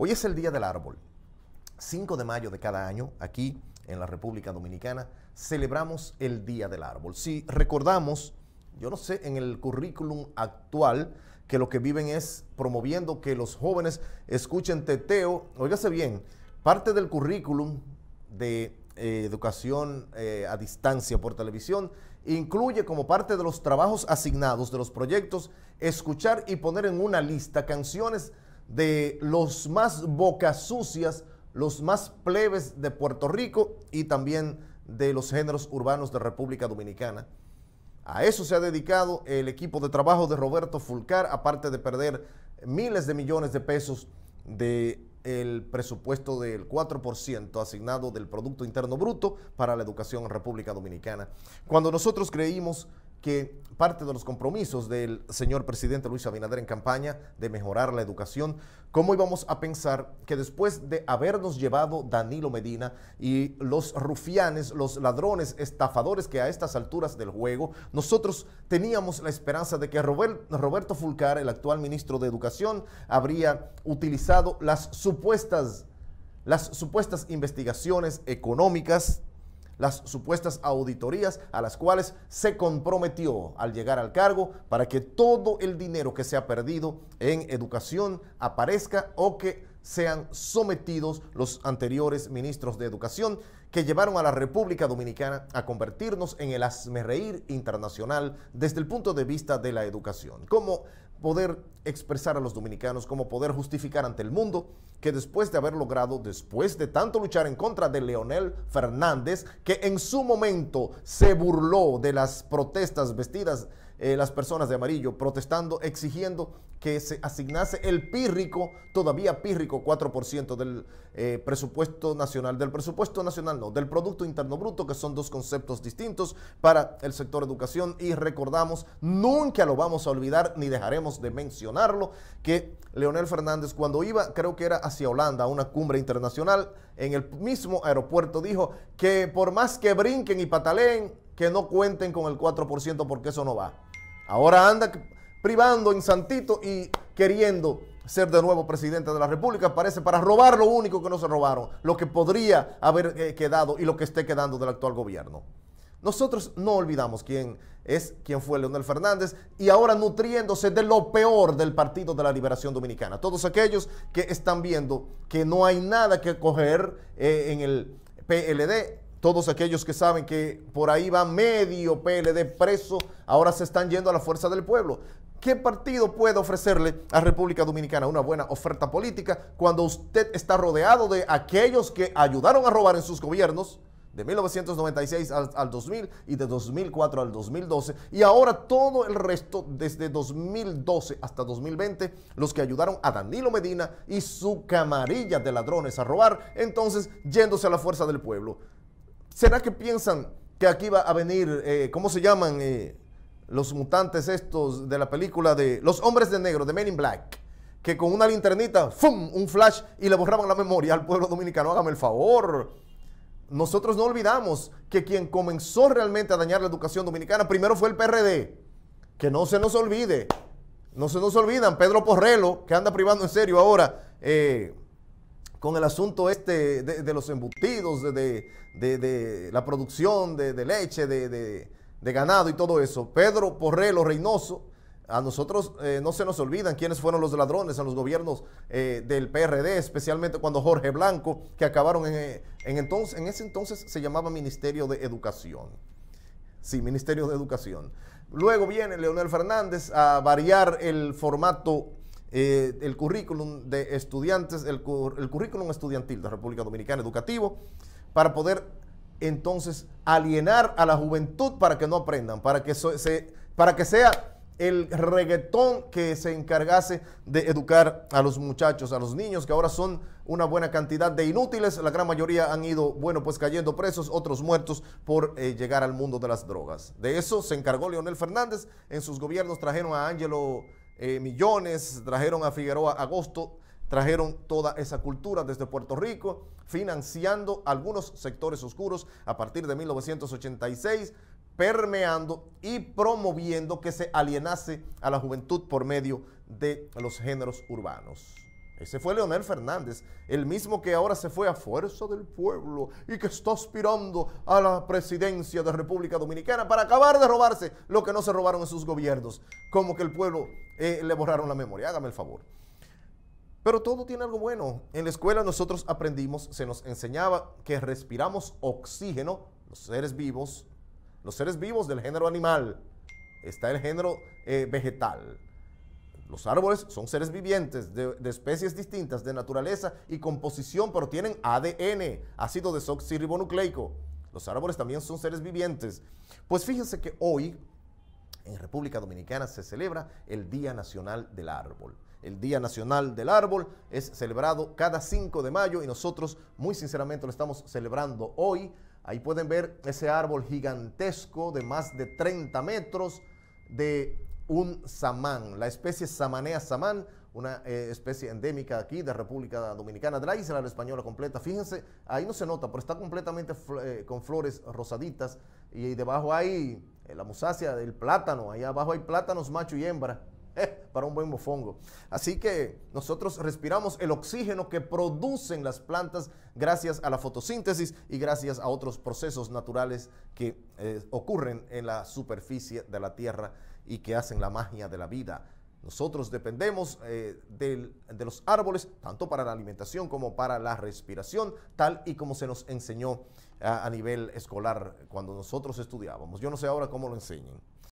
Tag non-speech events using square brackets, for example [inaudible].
Hoy es el Día del Árbol. 5 de mayo de cada año, aquí en la República Dominicana, celebramos el Día del Árbol. Si recordamos, yo no sé, en el currículum actual, que lo que viven es promoviendo que los jóvenes escuchen teteo. Óigase bien, parte del currículum de eh, educación eh, a distancia por televisión incluye como parte de los trabajos asignados de los proyectos escuchar y poner en una lista canciones de los más bocas sucias, los más plebes de Puerto Rico y también de los géneros urbanos de República Dominicana. A eso se ha dedicado el equipo de trabajo de Roberto Fulcar, aparte de perder miles de millones de pesos del presupuesto del 4% asignado del Producto Interno Bruto para la educación en República Dominicana. Cuando nosotros creímos que parte de los compromisos del señor presidente Luis Abinader en campaña de mejorar la educación, ¿cómo íbamos a pensar que después de habernos llevado Danilo Medina y los rufianes, los ladrones, estafadores que a estas alturas del juego, nosotros teníamos la esperanza de que Roberto Fulcar, el actual ministro de Educación, habría utilizado las supuestas, las supuestas investigaciones económicas las supuestas auditorías a las cuales se comprometió al llegar al cargo para que todo el dinero que se ha perdido en educación aparezca o que sean sometidos los anteriores ministros de educación que llevaron a la República Dominicana a convertirnos en el asmerreír internacional desde el punto de vista de la educación. Cómo poder expresar a los dominicanos, cómo poder justificar ante el mundo que después de haber logrado, después de tanto luchar en contra de Leonel Fernández, que en su momento se burló de las protestas vestidas eh, las personas de amarillo protestando, exigiendo que se asignase el pírrico, todavía pírrico, 4% del eh, presupuesto nacional, del presupuesto nacional no, del Producto Interno Bruto, que son dos conceptos distintos para el sector educación. Y recordamos, nunca lo vamos a olvidar ni dejaremos de mencionarlo, que Leonel Fernández cuando iba, creo que era hacia Holanda, a una cumbre internacional, en el mismo aeropuerto dijo que por más que brinquen y pataleen, que no cuenten con el 4% porque eso no va. Ahora anda privando en Santito y queriendo ser de nuevo presidente de la República, parece para robar lo único que no se robaron, lo que podría haber eh, quedado y lo que esté quedando del actual gobierno. Nosotros no olvidamos quién es, quién fue Leonel Fernández y ahora nutriéndose de lo peor del Partido de la Liberación Dominicana. Todos aquellos que están viendo que no hay nada que coger eh, en el PLD todos aquellos que saben que por ahí va medio PLD preso, ahora se están yendo a la fuerza del pueblo. ¿Qué partido puede ofrecerle a República Dominicana una buena oferta política cuando usted está rodeado de aquellos que ayudaron a robar en sus gobiernos? de 1996 al, al, 2000 y de 2004 al 2012 y ahora todo el resto desde 2012 hasta 2020 los que ayudaron a Danilo Medina y su camarilla de ladrones a robar entonces yéndose a la fuerza del pueblo ¿Será que piensan que aquí va a venir, eh, ¿cómo se llaman eh, los mutantes estos de la película de Los Hombres de Negro, de Men in Black? Que con una linternita, ¡fum! un flash y le borraban la memoria al pueblo dominicano. Hágame el favor. Nosotros no olvidamos que quien comenzó realmente a dañar la educación dominicana primero fue el PRD. Que no se nos olvide. No se nos olvidan. Pedro Porrelo, que anda privando en serio ahora. Eh, con el asunto este de, los embutidos, de, la producción de, leche, de, ganado y todo eso. Pedro Porrelo Reynoso, a nosotros eh, no se nos olvidan quiénes fueron los ladrones en los gobiernos eh, del PRD, especialmente cuando Jorge Blanco, que acabaron eh, en, entonces, en ese entonces se llamaba Ministerio de Educación. Sí, Ministerio de Educación. Luego viene Leonel Fernández a variar el formato eh, el currículum de estudiantes, el, currículum estudiantil de República Dominicana educativo, para poder entonces alienar a la juventud para que no aprendan, para que, se, para que sea el reggaetón que se encargase de educar a los muchachos, a los niños, que ahora son una buena cantidad de inútiles. La gran mayoría han ido, bueno, pues cayendo presos, otros muertos por eh, llegar al mundo de las drogas. De eso se encargó Leonel Fernández. En sus gobiernos trajeron a Ángelo eh, millones, trajeron a Figueroa Agosto, trajeron toda esa cultura desde Puerto Rico, financiando algunos sectores oscuros a partir de 1986, permeando y promoviendo que se alienase a la juventud por medio de los géneros urbanos. Ese fue Leonel Fernández, el mismo que ahora se fue a fuerza del pueblo y que está aspirando a la presidencia de República Dominicana para acabar de robarse lo que no se robaron en sus gobiernos. Como que el pueblo eh, le borraron la memoria. Hágame el favor. Pero todo tiene algo bueno. En la escuela nosotros aprendimos, se nos enseñaba que respiramos oxígeno, los seres vivos, los seres vivos del género animal. Está el género eh, vegetal los árboles son seres vivientes de, especies distintas de naturaleza y composición, pero tienen ADN, ácido desoxirribonucleico. Los árboles también son seres vivientes. Pues fíjense que hoy en República Dominicana se celebra el Día Nacional del Árbol. El Día Nacional del Árbol es celebrado cada 5 de mayo y nosotros muy sinceramente lo estamos celebrando hoy. Ahí pueden ver ese árbol gigantesco de más de 30 metros de un samán, la especie Samanea samán, una eh, especie endémica aquí de República Dominicana, de la isla española completa. Fíjense, ahí no se nota, pero está completamente eh, con flores rosaditas y, debajo hay eh, la musácea del plátano, ahí abajo hay plátanos macho y hembra [laughs] para un buen mofongo. Así que nosotros respiramos el oxígeno que producen las plantas gracias a la fotosíntesis y gracias a otros procesos naturales que ocurren en la superficie de la tierra y que hacen la magia de la vida. Nosotros dependemos eh, de los árboles tanto para la alimentación como para la respiración, tal y como se nos enseñó a, ah, a nivel escolar cuando nosotros estudiábamos. Yo no sé ahora cómo lo enseñen.